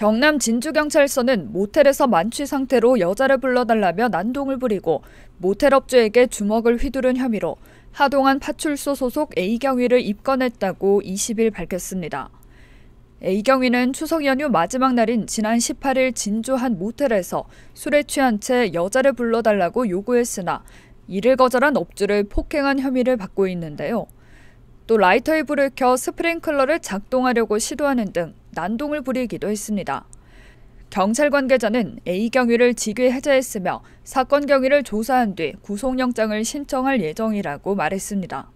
경남 진주경찰서는 모텔에서 만취 상태로 여자를 불러달라며 난동을 부리고 모텔 업주에게 주먹을 휘두른 혐의로 하동안 파출소 소속 A경위를 입건했다고 20일 밝혔습니다. A경위는 추석 연휴 마지막 날인 지난 18일 진주 한 모텔에서 술에 취한 채 여자를 불러달라고 요구했으나 이를 거절한 업주를 폭행한 혐의를 받고 있는데요. 또 라이터의 불을 켜 스프링클러를 작동하려고 시도하는 등 난동을 부리기도 했습니다. 경찰 관계자는 A 경위를 직위 해제했으며 사건 경위를 조사한 뒤 구속영장을 신청할 예정이라고 말했습니다.